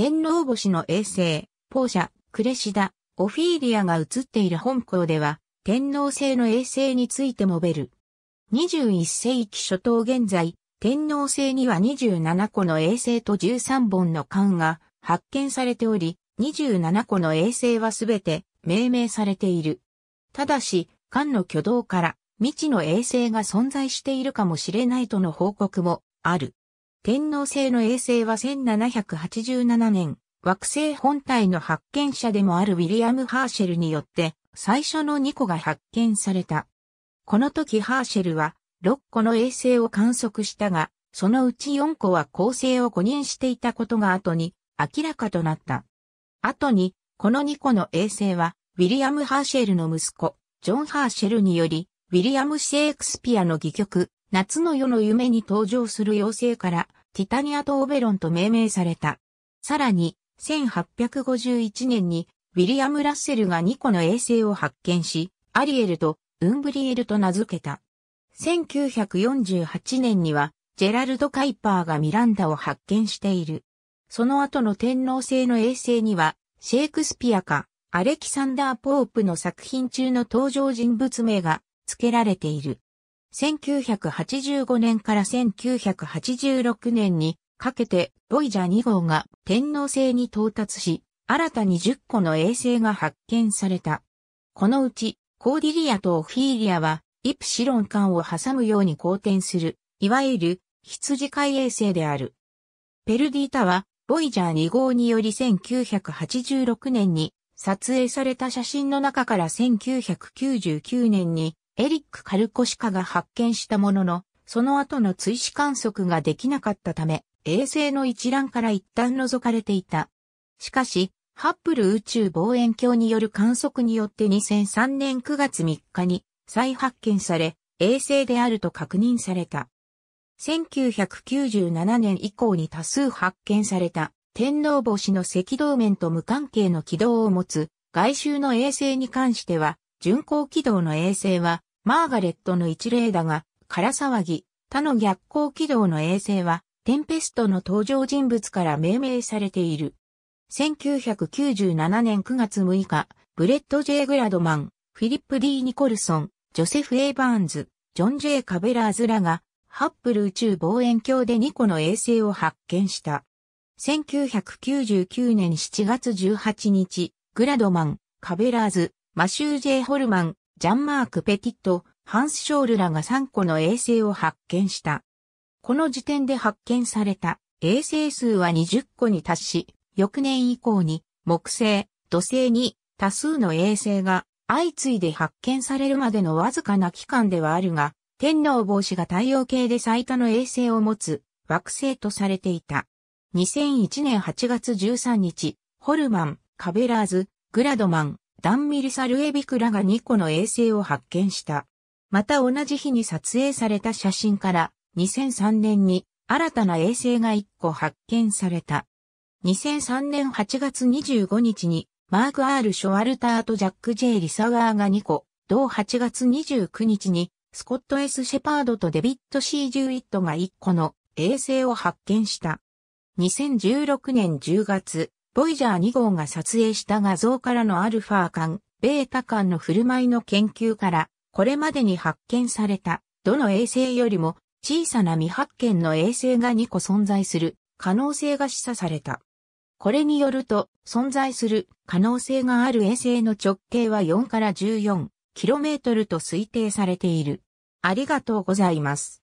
天皇星の衛星、ポーシャ、クレシダ、オフィーリアが映っている本校では、天皇星の衛星についてもべる。21世紀初頭現在、天皇星には27個の衛星と13本の艦が発見されており、27個の衛星はすべて命名されている。ただし、艦の挙動から未知の衛星が存在しているかもしれないとの報告もある。天皇制の衛星は1787年、惑星本体の発見者でもあるウィリアム・ハーシェルによって最初の2個が発見された。この時ハーシェルは6個の衛星を観測したが、そのうち4個は恒星を誤認していたことが後に明らかとなった。後に、この2個の衛星は、ウィリアム・ハーシェルの息子、ジョン・ハーシェルにより、ウィリアム・シェイクスピアの戯曲、夏の夜の夢に登場する妖精から、ティタニアとオベロンと命名された。さらに、1851年に、ウィリアム・ラッセルが2個の衛星を発見し、アリエルとウンブリエルと名付けた。1948年には、ジェラルド・カイパーがミランダを発見している。その後の天皇制の衛星には、シェイクスピアか、アレキサンダー・ポープの作品中の登場人物名が付けられている。1985年から1986年にかけてボイジャー2号が天皇星に到達し、新たに10個の衛星が発見された。このうち、コーディリアとオフィーリアは、イプシロン間を挟むように公転する、いわゆる、羊飼い衛星である。ペルディータは、ボイジャー2号により1986年に撮影された写真の中から1999年にエリック・カルコシカが発見したものの、その後の追試観測ができなかったため、衛星の一覧から一旦覗かれていた。しかし、ハッブル宇宙望遠鏡による観測によって2003年9月3日に再発見され、衛星であると確認された。1997年以降に多数発見された天皇星の赤道面と無関係の軌道を持つ外周の衛星に関しては、巡航軌道の衛星はマーガレットの一例だが、空騒ぎ、他の逆光軌道の衛星は、テンペストの登場人物から命名されている。1997年9月6日、ブレッド・ジェイグラドマン、フィリップ・ D・ ニコルソン、ジョセフ・エイバーンズ、ジョン・ジェイ・カベラーズらが、ハッブル宇宙望遠鏡で2個の衛星を発見した。1999年7月18日、グラドマン、カベラーズ、マシュー・ジェイ・ホルマン、ジャンマーク・ペティット、ハンス・ショールらが3個の衛星を発見した。この時点で発見された衛星数は20個に達し、翌年以降に木星、土星に多数の衛星が相次いで発見されるまでのわずかな期間ではあるが、天皇帽子が太陽系で最多の衛星を持つ惑星とされていた。2001年8月13日、ホルマン、カベラーズ、グラドマン、ダンミルサルエビクラが2個の衛星を発見した。また同じ日に撮影された写真から2003年に新たな衛星が1個発見された。2003年8月25日にマーク・アール・ショワルターとジャック・ジェイ・リサガーが2個、同8月29日にスコット・ S・ シェパードとデビッシ C・ ジュイットが1個の衛星を発見した。2016年10月、ボイジャー2号が撮影した画像からのアルファ間、ベータ間の振る舞いの研究から、これまでに発見された、どの衛星よりも小さな未発見の衛星が2個存在する可能性が示唆された。これによると、存在する可能性がある衛星の直径は4から 14km と推定されている。ありがとうございます。